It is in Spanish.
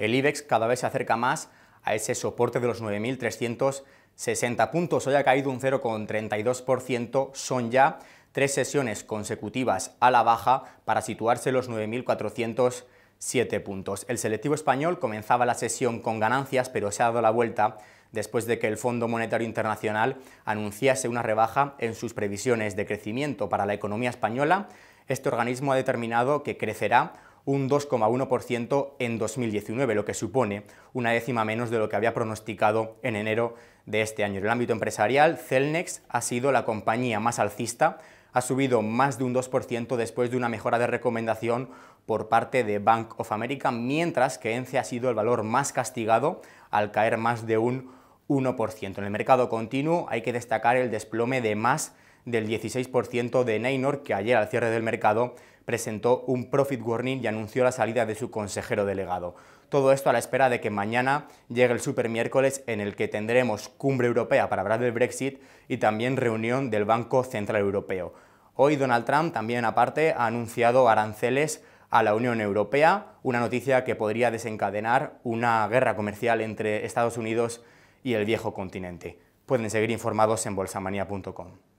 El IBEX cada vez se acerca más a ese soporte de los 9.360 puntos. Hoy ha caído un 0,32%, son ya tres sesiones consecutivas a la baja para situarse los 9.407 puntos. El selectivo español comenzaba la sesión con ganancias, pero se ha dado la vuelta después de que el Fondo Monetario Internacional anunciase una rebaja en sus previsiones de crecimiento para la economía española. Este organismo ha determinado que crecerá un 2,1% en 2019, lo que supone una décima menos de lo que había pronosticado en enero de este año. En el ámbito empresarial, Celnex ha sido la compañía más alcista, ha subido más de un 2% después de una mejora de recomendación por parte de Bank of America, mientras que ENCE ha sido el valor más castigado al caer más de un 1%. En el mercado continuo hay que destacar el desplome de más del 16% de Neynor, que ayer al cierre del mercado presentó un profit warning y anunció la salida de su consejero delegado. Todo esto a la espera de que mañana llegue el super miércoles en el que tendremos cumbre europea para hablar del Brexit y también reunión del Banco Central Europeo. Hoy Donald Trump también aparte ha anunciado aranceles a la Unión Europea, una noticia que podría desencadenar una guerra comercial entre Estados Unidos y el viejo continente. Pueden seguir informados en bolsamanía.com.